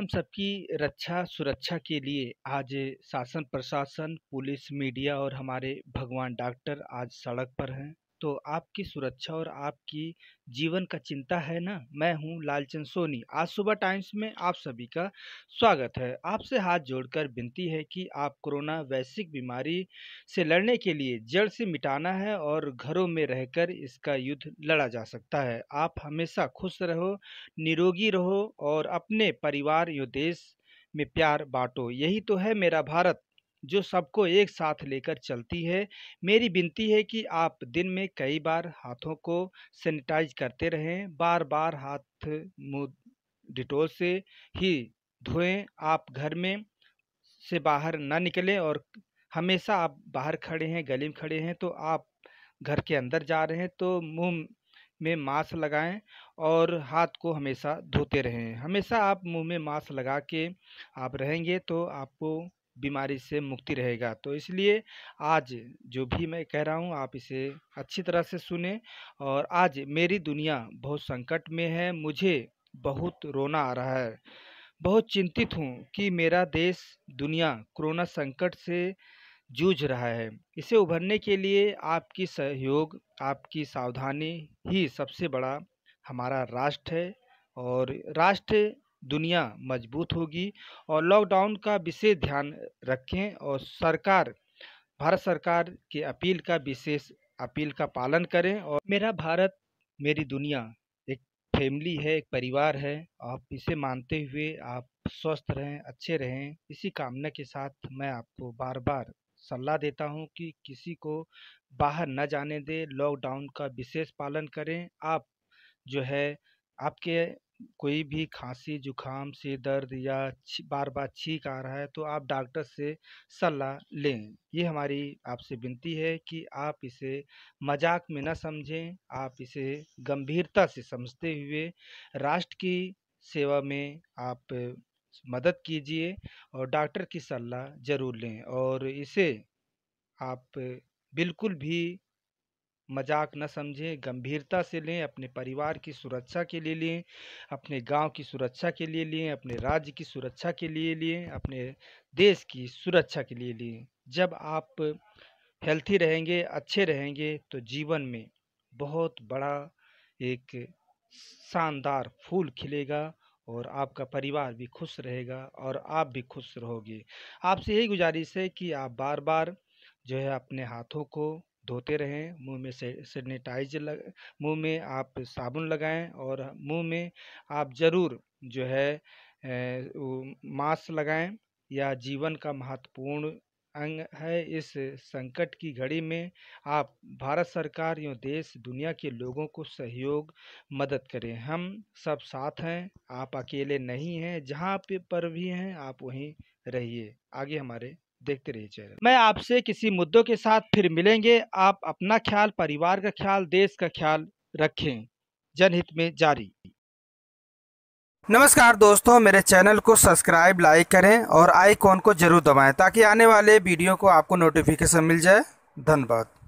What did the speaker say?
हम सबकी रक्षा सुरक्षा के लिए आज शासन प्रशासन पुलिस मीडिया और हमारे भगवान डॉक्टर आज सड़क पर हैं तो आपकी सुरक्षा और आपकी जीवन का चिंता है ना मैं हूं लालचंद सोनी आज सुबह टाइम्स में आप सभी का स्वागत है आपसे हाथ जोड़कर विनती है कि आप कोरोना वैश्विक बीमारी से लड़ने के लिए जड़ से मिटाना है और घरों में रहकर इसका युद्ध लड़ा जा सकता है आप हमेशा खुश रहो निरोगी रहो और अपने परिवार यो देश में प्यार बांटो यही तो है मेरा भारत जो सबको एक साथ लेकर चलती है मेरी विनती है कि आप दिन में कई बार हाथों को सैनिटाइज करते रहें बार बार हाथ मुँह डिटोल से ही धोएं आप घर में से बाहर ना निकलें और हमेशा आप बाहर खड़े हैं गली में खड़े हैं तो आप घर के अंदर जा रहे हैं तो मुंह में मास्क लगाएं और हाथ को हमेशा धोते रहें हमेशा आप मुंह में मास्क लगा के आप रहेंगे तो आपको बीमारी से मुक्ति रहेगा तो इसलिए आज जो भी मैं कह रहा हूँ आप इसे अच्छी तरह से सुने और आज मेरी दुनिया बहुत संकट में है मुझे बहुत रोना आ रहा है बहुत चिंतित हूँ कि मेरा देश दुनिया कोरोना संकट से जूझ रहा है इसे उभरने के लिए आपकी सहयोग आपकी सावधानी ही सबसे बड़ा हमारा राष्ट्र है और राष्ट्र दुनिया मजबूत होगी और लॉकडाउन का विशेष ध्यान रखें और सरकार भारत सरकार के अपील का विशेष अपील का पालन करें और मेरा भारत मेरी दुनिया एक फैमिली है एक परिवार है आप इसे मानते हुए आप स्वस्थ रहें अच्छे रहें इसी कामना के साथ मैं आपको बार बार सलाह देता हूं कि किसी को बाहर न जाने दें लॉकडाउन का विशेष पालन करें आप जो है आपके कोई भी खांसी जुकाम से दर्द या बार बार छींक आ रहा है तो आप डॉक्टर से सलाह लें ये हमारी आपसे विनती है कि आप इसे मजाक में न समझें आप इसे गंभीरता से समझते हुए राष्ट्र की सेवा में आप मदद कीजिए और डॉक्टर की सलाह ज़रूर लें और इसे आप बिल्कुल भी मजाक न समझें गंभीरता से लें अपने परिवार की सुरक्षा के लिए लें अपने गांव की सुरक्षा के लिए लें अपने राज्य की सुरक्षा के लिए लें अपने देश की सुरक्षा के लिए लें जब आप हेल्थी रहेंगे अच्छे रहेंगे तो जीवन में बहुत बड़ा एक शानदार फूल खिलेगा और आपका परिवार भी खुश रहेगा और आप भी खुश रहोगे आपसे यही गुजारिश है कि आप बार बार जो है अपने हाथों को धोते रहें मुंह में सेनेटाइजर लग मुंह में आप साबुन लगाएं और मुंह में आप ज़रूर जो है मास्क लगाएं या जीवन का महत्वपूर्ण अंग है इस संकट की घड़ी में आप भारत सरकार यो देश दुनिया के लोगों को सहयोग मदद करें हम सब साथ हैं आप अकेले नहीं हैं जहाँ पे पर भी हैं आप वहीं रहिए आगे हमारे देखते रहिए चैनल मैं आपसे किसी मुद्दों के साथ फिर मिलेंगे आप अपना ख्याल परिवार का ख्याल देश का ख्याल रखें जनहित में जारी नमस्कार दोस्तों मेरे चैनल को सब्सक्राइब लाइक करें और आइकॉन को जरूर दबाएं ताकि आने वाले वीडियो को आपको नोटिफिकेशन मिल जाए धन्यवाद